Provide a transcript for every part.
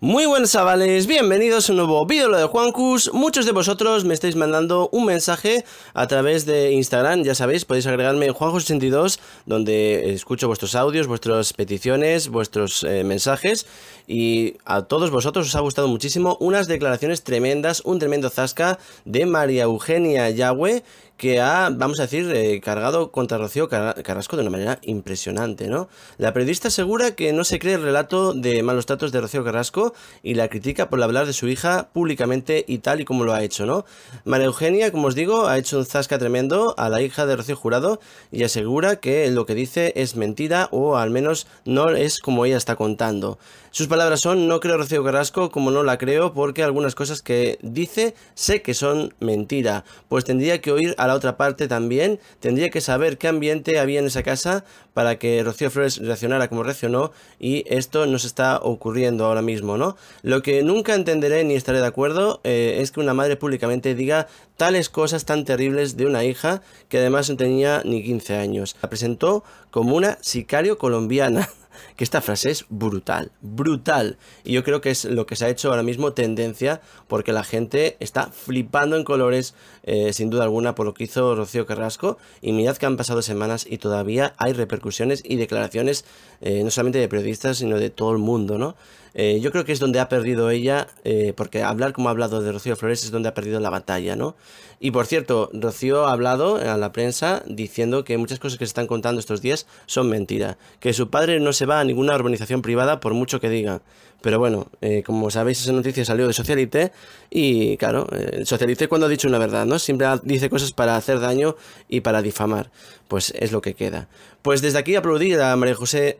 Muy buenos chavales, bienvenidos a un nuevo vídeo de Juancus Muchos de vosotros me estáis mandando un mensaje a través de Instagram Ya sabéis, podéis agregarme en juanjo 82 Donde escucho vuestros audios, vuestras peticiones, vuestros eh, mensajes Y a todos vosotros os ha gustado muchísimo Unas declaraciones tremendas, un tremendo zasca de María Eugenia Yahweh que ha, vamos a decir, eh, cargado contra Rocío Carrasco de una manera impresionante, ¿no? La periodista asegura que no se cree el relato de malos tratos de Rocío Carrasco y la critica por hablar de su hija públicamente y tal y como lo ha hecho, ¿no? María Eugenia, como os digo, ha hecho un zasca tremendo a la hija de Rocío Jurado y asegura que lo que dice es mentira o al menos no es como ella está contando. Sus palabras son, no creo Rocío Carrasco como no la creo porque algunas cosas que dice sé que son mentira, pues tendría que oír a la otra parte también, tendría que saber qué ambiente había en esa casa para que Rocío Flores reaccionara como reaccionó y esto nos está ocurriendo ahora mismo, lo que nunca entenderé ni estaré de acuerdo eh, es que una madre públicamente diga tales cosas tan terribles de una hija que además no tenía ni 15 años. La presentó como una sicario colombiana que esta frase es brutal, brutal. Y yo creo que es lo que se ha hecho ahora mismo tendencia, porque la gente está flipando en colores, eh, sin duda alguna, por lo que hizo Rocío Carrasco. Y mirad que han pasado semanas y todavía hay repercusiones y declaraciones, eh, no solamente de periodistas, sino de todo el mundo, ¿no? Eh, yo creo que es donde ha perdido ella, eh, porque hablar como ha hablado de Rocío Flores es donde ha perdido la batalla, ¿no? Y por cierto, Rocío ha hablado a la prensa diciendo que muchas cosas que se están contando estos días son mentira, que su padre no se va a ninguna urbanización privada por mucho que diga. Pero bueno, eh, como sabéis, esa noticia salió de Socialite y claro, Socialite cuando ha dicho una verdad, ¿no? Siempre dice cosas para hacer daño y para difamar. Pues es lo que queda. Pues desde aquí aplaudir a María José...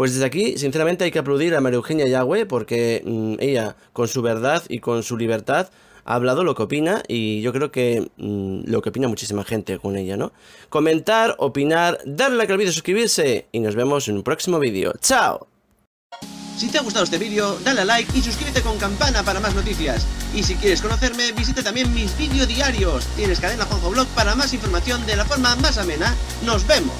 Pues desde aquí, sinceramente, hay que aplaudir a María Eugenia Yahweh porque mm, ella, con su verdad y con su libertad, ha hablado lo que opina y yo creo que mm, lo que opina muchísima gente con ella, ¿no? Comentar, opinar, darle like al vídeo, suscribirse y nos vemos en un próximo vídeo. ¡Chao! Si te ha gustado este vídeo, dale a like y suscríbete con campana para más noticias. Y si quieres conocerme, visita también mis vídeos diarios. Tienes cadena Juanjo Blog para más información de la forma más amena. ¡Nos vemos!